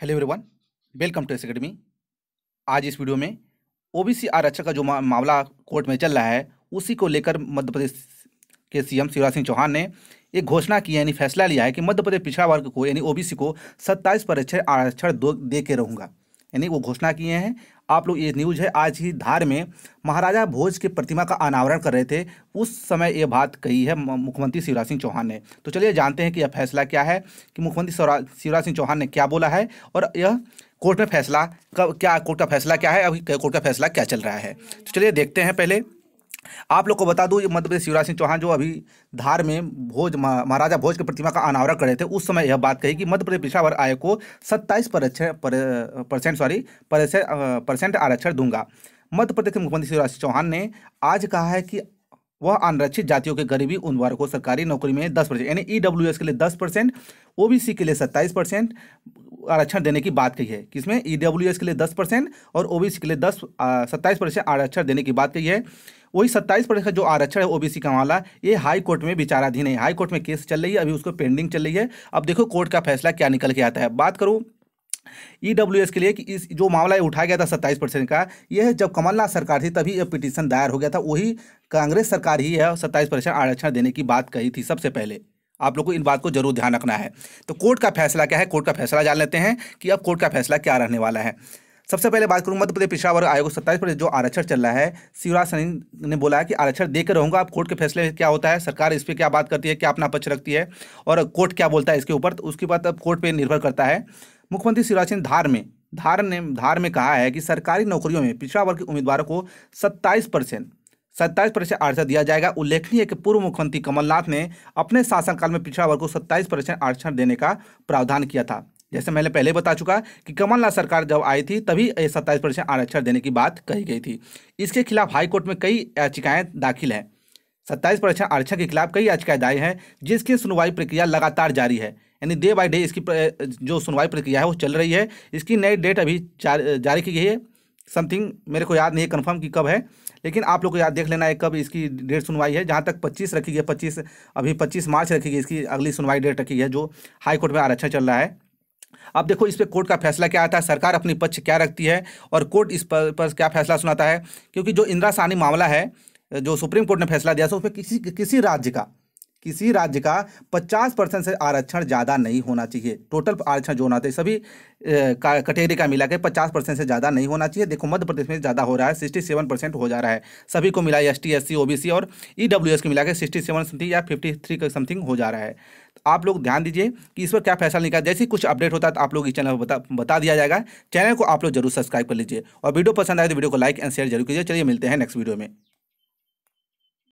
hello everyone welcome to S academy आज इस video में ओबीसी आरक्षण अच्छा का जो मामला कोर्ट में चल रहा है उसी को लेकर मध्य प्रदेश के सीएम शिवराज सिंह चौहान ने एक घोषणा की यानी फैसला लिया है कि मध्य प्रदेश पिछड़ा वर्ग को यानी ओबीसी को 27 पर आरक्षण दो दे के रहूँगा यानी वो घोषणा किए हैं आप लोग ये न्यूज़ है आज ही धार में महाराजा भोज की प्रतिमा का अनावरण कर रहे थे उस समय ये बात कही है मुख्यमंत्री शिवराज सिंह चौहान ने तो चलिए जानते हैं कि यह फैसला क्या है कि मुख्यमंत्री शिवराज सिंह चौहान ने क्या बोला है और यह कोर्ट में फैसला कब क्या कोर्ट का फैसला क्या है अभी कोर्ट का फैसला क्या चल रहा है तो चलिए देखते हैं पहले आप लोग को बता दूं मध्य प्रदेश शिवराज सिंह चौहान जो अभी धार में भोज महाराजा भोज की प्रतिमा का अनावरण कर रहे थे उस समय यह बात कही कि मध्य प्रदेश पिछड़ा आय को सत्ताईस परसेंट सॉरी परसेंट आरक्षण दूंगा मध्य प्रदेश के मुख्यमंत्री शिवराज सिंह चौहान ने आज कहा है कि वह अनरक्षित जातियों के गरीबी उन वर्ग को सरकारी नौकरी में दस परसेंट यानी ई e डब्ल्यू के लिए दस परसेंट ओ के लिए सत्ताईस परसेंट आरक्षण देने की बात कही है किसमें ई e डब्ल्यू के लिए दस परसेंट और ओ के लिए दस सत्ताईस परसेंट आरक्षण देने की बात कही है वही सत्ताईस परसेंट जो आरक्षण है ओबीसी का मामला ये हाई कोर्ट में विचाराधीन है हाई कोर्ट में केस चल रही है अभी उसको पेंडिंग चल रही है अब देखो कोर्ट का फैसला क्या निकल के आता है बात करूँ ई डब्ल्यू एस के लिए कि इस जो मामला उठाया गया था सत्ताईस परसेंट का यह जब कमलनाथ सरकार थी तभी यह पिटीशन दायर हो गया था वही कांग्रेस सरकार ही है सत्ताईस परसेंट आरक्षण देने की बात कही थी सबसे पहले आप लोग को इन बात को जरूर ध्यान रखना है तो कोर्ट का फैसला क्या है कोर्ट का फैसला जान लेते हैं कि अब कोर्ट का फैसला क्या रहने वाला है सबसे पहले बात करूँ मध्य प्रदेश पिछड़ा वर्ग आयोग सत्ताईस परसेंट जो आरक्षण चल रहा है शिवराज सिंह ने बोला है कि आरक्षण देकर रहूंगा आप कोर्ट के फैसले में क्या होता है सरकार इस पर क्या बात करती है क्या अपना पक्ष रखती है और कोर्ट क्या बोलता है इसके ऊपर तो उसके बाद अब कोर्ट पर निर्भर करता है मुख्यमंत्री शिवराज सिंह धार में धार ने धार में कहा है कि सरकारी नौकरियों में पिछड़ा वर्ग के उम्मीदवारों को सत्ताईस परसेंट सत्ताईस परसेंट आरक्षण दिया जाएगा उल्लेखनीय है कि पूर्व मुख्यमंत्री कमलनाथ ने अपने शासनकाल में पिछड़ा वर्ग को सत्ताईस परसेंट आरक्षण देने का प्रावधान किया था जैसे मैंने पहले बता चुका कि कमलनाथ सरकार जब आई थी तभी सत्ताईस परसेंट आरक्षण देने की बात कही गई थी इसके खिलाफ हाईकोर्ट में कई याचिकाएं दाखिल हैं सत्ताईस परसेंट आरक्षण के खिलाफ कई याचिकाएं दायर हैं जिसकी सुनवाई प्रक्रिया लगातार जारी है यानी डे बाय डे इसकी जो सुनवाई प्रक्रिया है वो चल रही है इसकी नई डेट अभी जारी की गई है समथिंग मेरे को याद नहीं है कन्फर्म कि कब है लेकिन आप लोग को याद देख लेना है कब इसकी डेट सुनवाई है जहाँ तक 25 रखी गई 25 अभी 25 मार्च रखी गई इसकी अगली सुनवाई डेट रखी है जो हाई कोर्ट में आरक्षण चल रहा है अब देखो इस पर कोर्ट का फैसला क्या आता है सरकार अपनी पक्ष क्या रखती है और कोर्ट इस पर, पर क्या फैसला सुनाता है क्योंकि जो इंदिरा सानी मामला है जो सुप्रीम कोर्ट ने फैसला दिया था उसमें किसी किसी राज्य का किसी राज्य का 50 परसेंट से आरक्षण ज़्यादा नहीं होना चाहिए टोटल आरक्षण जो होना चाहिए सभी कैटेगरी का, मिला के पचास परसेंट से ज़्यादा नहीं होना चाहिए देखो मध्य प्रदेश में ज़्यादा हो रहा है सिक्सटी सेवन परसेंट हो जा रहा है सभी को मिला S T S C OBC और ई डब्ल्यू एस को मिला के सिक्सटी सेवन समथिंग या फिफ्टी थ्री का समथिंग हो जा रहा है तो आप लोग ध्यान दीजिए कि इस पर क्या फैसला निकाल जैसे कुछ अपडेट होता है तो आप लोग इस चैनल पर बता बता दिया जाएगा चैनल को आप लोग जरूर सब्सक्राइब कर लीजिए और वीडियो पसंद आए तो वीडियो को लाइक एंड शेयर जरूर कीजिए चलिए मिलते हैं नेक्स्ट वीडियो में